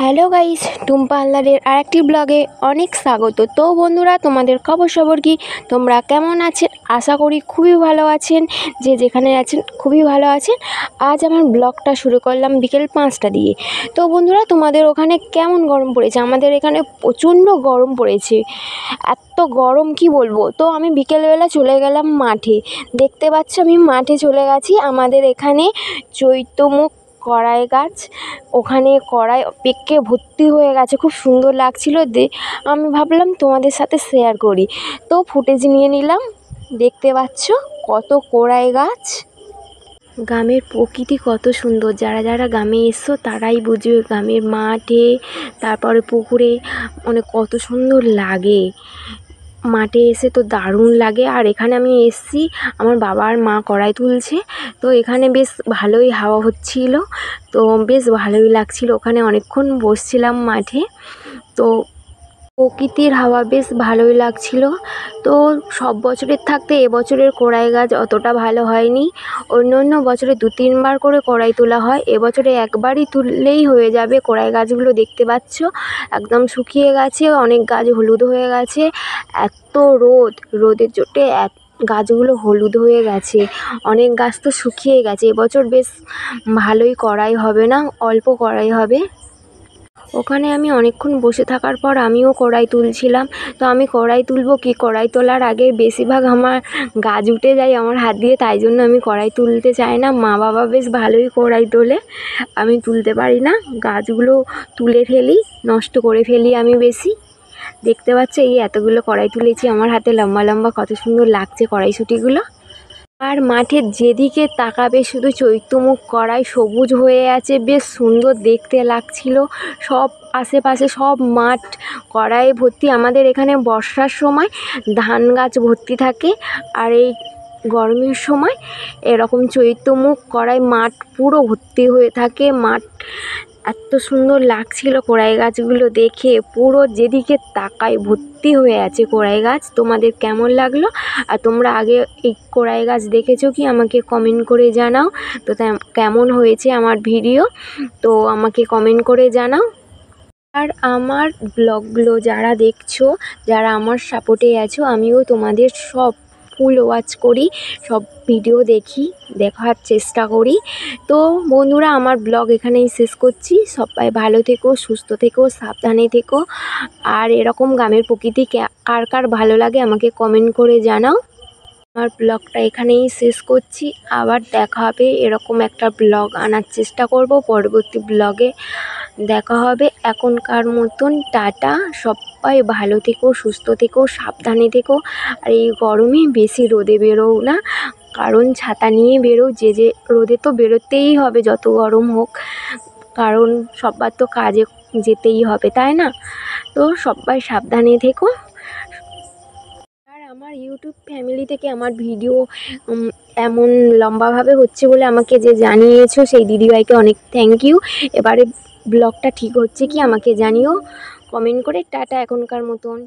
hello guys Tumpa আর আরেকটি ব্লগে অনেক স্বাগত তো বন্ধুরা তোমাদের খবর সবর কি তোমরা কেমন আছেন আশা করি খুবই ভালো আছেন যে যেখানে আছেন খুবই ভালো আছেন আজ আমার ব্লগটা শুরু করলাম বিকেল পাঁচটা দিয়ে তো বন্ধুরা তোমাদের ওখানে কেমন গরম পড়েছে আমাদের এখানে প্রচণ্ড গরম পড়েছে এত গরম কি বলবো তো আমি বিকেলবেলা চলে গেলাম মাঠে দেখতে পাচ্ছ আমি মাঠে চলে গেছি আমাদের এখানে চৈতমুখ কড়াই গাছ ওখানে কড়াই পেকে ভর্তি হয়ে গেছে খুব সুন্দর লাগছিল দে আমি ভাবলাম তোমাদের সাথে শেয়ার করি তো ফুটেজ নিয়ে নিলাম দেখতে পাচ্ছ কত কড়াই গাছ গ্রামের প্রকৃতি কত সুন্দর যারা যারা গ্রামে এসছো তারাই বুঝবে গ্রামের মাঠে তারপরে পুকুরে মানে কত সুন্দর লাগে মাঠে এসে তো দারুণ লাগে আর এখানে আমি এসেছি আমার বাবার মা কড়াই তুলছে তো এখানে বেশ ভালোই হাওয়া হচ্ছিল তো বেশ ভালোই লাগছিল ওখানে অনেকক্ষণ বসছিলাম মাঠে তো প্রকৃতির হাওয়া বেশ ভালোই লাগছিল তো সব বছরের থাকতে এবছরের কড়াই গাছ অতটা ভালো হয়নি অন্য অন্য বছরে দু তিনবার করে কড়াই তোলা হয় এবছরে একবারই তুললেই হয়ে যাবে কড়াই গাছগুলো দেখতে পাচ্ছ একদম শুকিয়ে গেছে অনেক গাছ হলুদ হয়ে গেছে এত রোদ রোদের চোটে এত গাছগুলো হলুদ হয়ে গেছে অনেক গাছ তো শুকিয়ে গেছে এবছর বেশ ভালোই কড়াই হবে না অল্প কড়াই হবে ওখানে আমি অনেকক্ষণ বসে থাকার পর আমিও কড়াই তুলছিলাম তো আমি কড়াই তুলবো কি কড়াই তোলার আগে বেশিরভাগ আমার গাছ উঠে যায় আমার হাত দিয়ে তাই জন্য আমি কড়াই তুলতে চাই না মা বাবা বেশ ভালোই কড়াই তোলে আমি তুলতে পারি না গাছগুলো তুলে ফেলি নষ্ট করে ফেলি আমি বেশি দেখতে পাচ্ছ এই এতগুলো কড়াই তুলেছি আমার হাতে লম্বা লম্বা কত সুন্দর লাগছে কড়াইশুটিগুলো আর মাঠের যেদিকে তাকাবে শুধু চৈত্যমুখ করায় সবুজ হয়ে আছে বেশ সুন্দর দেখতে লাগছিল সব আশেপাশে সব মাঠ কড়াইয়ে ভর্তি আমাদের এখানে বর্ষার সময় ধান গাছ ভর্তি থাকে আর এই গরমের সময় এরকম চৈত্যমুখ করায় মাঠ পুরো ভর্তি হয়ে থাকে মাঠ এত সুন্দর লাগছিল কড়াই গাছগুলো দেখে পুরো যেদিকে তাকায় ভর্তি হয়ে আছে কড়াই গাছ তোমাদের কেমন লাগলো আর তোমরা আগে এই কড়াই গাছ দেখেছো কি আমাকে কমেন্ট করে জানাও তো কেমন হয়েছে আমার ভিডিও তো আমাকে কমেন্ট করে জানাও আর আমার ব্লগগুলো যারা দেখছো যারা আমার সাপোর্টে আছো আমিও তোমাদের সব ফুল ওয়াচ করি সব ভিডিও দেখি দেখার চেষ্টা করি তো বন্ধুরা আমার ব্লগ এখানেই শেষ করছি সবাই ভালো থেকো সুস্থ থেকো সাবধানে থেকো আর এরকম গ্রামের প্রকৃতি কার কার ভালো লাগে আমাকে কমেন্ট করে জানাও আমার ব্লগটা এখানেই শেষ করছি আবার দেখা হবে এরকম একটা ব্লগ আনার চেষ্টা করব পরবর্তী ব্লগে দেখা হবে এখনকার মতন টাটা সবাই ভালো থেকো সুস্থ থেকো সাবধানে থেকো আর এই গরমে বেশি রোদে বেরোও না কারণ ছাতা নিয়ে বেরো যে যে রোদে তো বেরোতেই হবে যত গরম হোক কারণ সবার তো কাজে যেতেই হবে তাই না তো সবাই সাবধানে থেকো আমার ইউটিউব ফ্যামিলি থেকে আমার ভিডিও এমন লম্বাভাবে হচ্ছে বলে আমাকে যে জানিয়েছো সেই দিদিভাইকে অনেক থ্যাংক ইউ এবারে ব্লগটা ঠিক হচ্ছে কি আমাকে জানিও কমেন্ট করে টাটা এখনকার মতন